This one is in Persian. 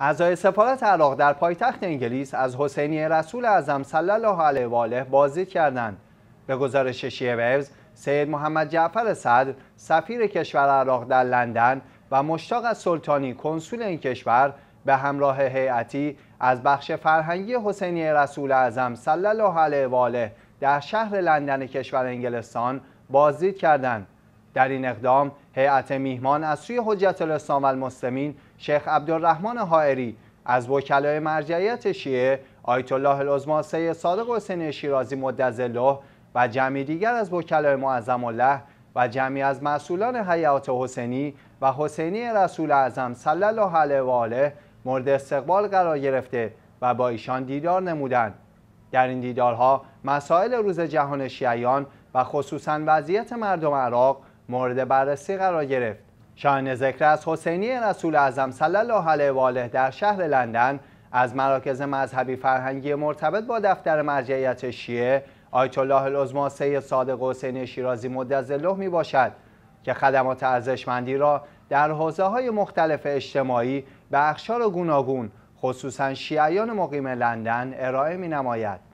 اعضای سفارت عراق در پایتخت انگلیس از حسینی رسول اعظم صلی الله علیه و آله بازدید کردند. به گزارش شیوز، سید محمد جعفر صدر، سفیر کشور عراق در لندن و مشتاق سلطانی کنسول این کشور به همراه هیئتی از بخش فرهنگی حسینی رسول اعظم صلی الله علیه و آله در شهر لندن کشور انگلستان بازدید کردند. در این اقدام هیئت میهمان از سوی حجت الاسلام المسلمین شیخ عبدالرحمن حائری از وکلای مرجعیت شیعه آیت الله العظما سید صادق حسین شیرازی مدظ و جمعی دیگر از وکلای معظم الله و جمعی از مسئولان حیات حسینی و حسینی رسول اعظم صلی الله علیه و آله مورد استقبال قرار گرفته و با ایشان دیدار نمودند در این دیدارها مسائل روز جهان شیعیان و خصوصا وضعیت مردم عراق مورد بررسی قرار گرفت شاین ذکر از حسینی رسول اعظم صلی الله علیه و آله در شهر لندن از مراکز مذهبی فرهنگی مرتبط با دفتر مرجعیت شیعه آیت الله العظما سید صادق حسین شیرازی مدظله می باشد که خدمات ارزشمندی را در حوزه های مختلف اجتماعی به اخشار گوناگون خصوصا شیعیان مقیم لندن ارائه می نماید.